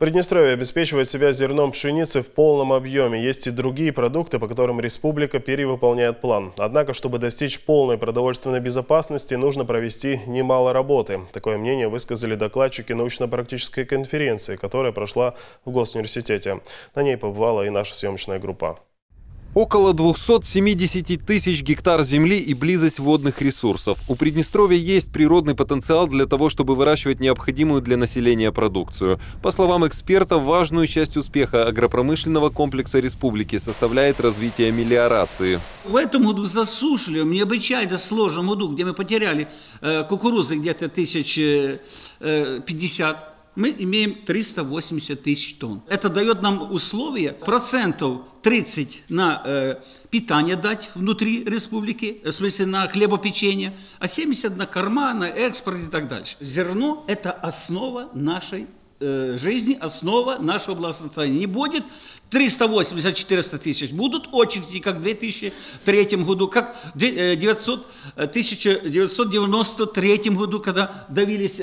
Приднестровье обеспечивает себя зерном пшеницы в полном объеме. Есть и другие продукты, по которым республика перевыполняет план. Однако, чтобы достичь полной продовольственной безопасности, нужно провести немало работы. Такое мнение высказали докладчики научно-практической конференции, которая прошла в Госуниверситете. На ней побывала и наша съемочная группа. Около 270 тысяч гектар земли и близость водных ресурсов. У Приднестровья есть природный потенциал для того, чтобы выращивать необходимую для населения продукцию. По словам эксперта, важную часть успеха агропромышленного комплекса республики составляет развитие мелиорации. В этом году засушливом, необычайно сложном году, где мы потеряли э, кукурузы где-то тысяч э, пятьдесят мы имеем 380 тысяч тонн. Это дает нам условия процентов 30 на э, питание дать внутри республики, э, в смысле на хлебопечение, а 70 на корма, на экспорт и так дальше. Зерно – это основа нашей Э, жизни основа нашего благосостояния. Не будет 380-400 тысяч, будут очереди, как в 2003 году, как в 900, 1993 э, э, году, когда давились,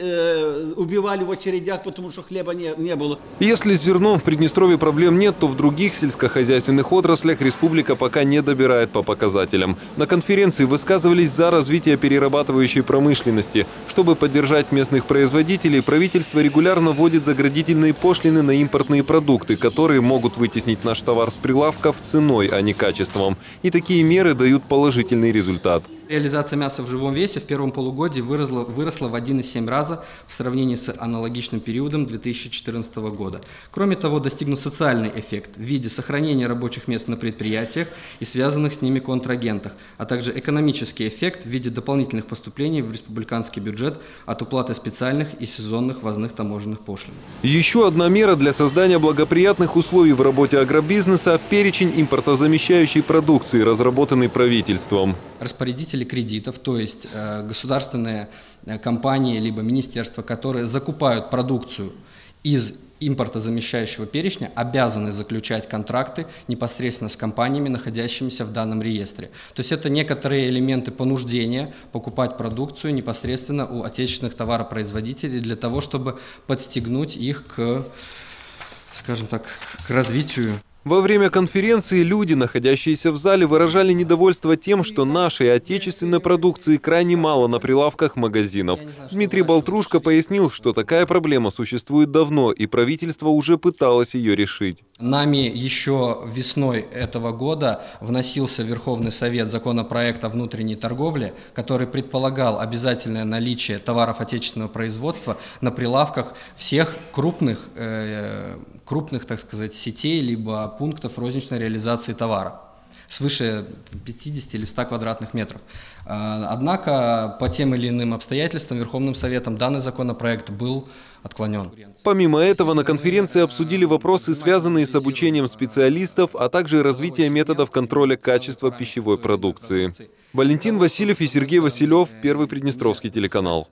убивали в очередях, потому что хлеба не, не было. Если с зерном в Приднестровье проблем нет, то в других сельскохозяйственных отраслях республика пока не добирает по показателям. На конференции высказывались за развитие перерабатывающей промышленности. Чтобы поддержать местных производителей, правительство регулярно вводит заградительные пошлины на импортные продукты, которые могут вытеснить наш товар с прилавков ценой, а не качеством. И такие меры дают положительный результат. Реализация мяса в живом весе в первом полугодии выросла, выросла в 1,7 раза в сравнении с аналогичным периодом 2014 года. Кроме того, достигнут социальный эффект в виде сохранения рабочих мест на предприятиях и связанных с ними контрагентах, а также экономический эффект в виде дополнительных поступлений в республиканский бюджет от уплаты специальных и сезонных возных таможенных пошлин. Еще одна мера для создания благоприятных условий в работе агробизнеса – перечень импортозамещающей продукции, разработанный правительством. Распорядитель получатели кредитов, то есть э, государственные э, компании либо министерства, которые закупают продукцию из импортозамещающего перечня обязаны заключать контракты непосредственно с компаниями, находящимися в данном реестре. То есть это некоторые элементы понуждения покупать продукцию непосредственно у отечественных товаропроизводителей для того, чтобы подстегнуть их к, скажем так, к развитию во время конференции люди, находящиеся в зале, выражали недовольство тем, что нашей отечественной продукции крайне мало на прилавках магазинов. Дмитрий Болтрушко пояснил, что такая проблема существует давно, и правительство уже пыталось ее решить. Нами еще весной этого года вносился Верховный Совет законопроект о внутренней торговле, который предполагал обязательное наличие товаров отечественного производства на прилавках всех крупных э, крупных, так сказать, сетей, либо пунктов розничной реализации товара свыше 50 или 100 квадратных метров. А, однако по тем или иным обстоятельствам Верховным Советом данный законопроект был отклонен. Помимо этого, на конференции обсудили вопросы, связанные с обучением специалистов, а также развитие методов контроля качества пищевой продукции. Валентин Васильев и Сергей Василев, Первый Приднестровский телеканал.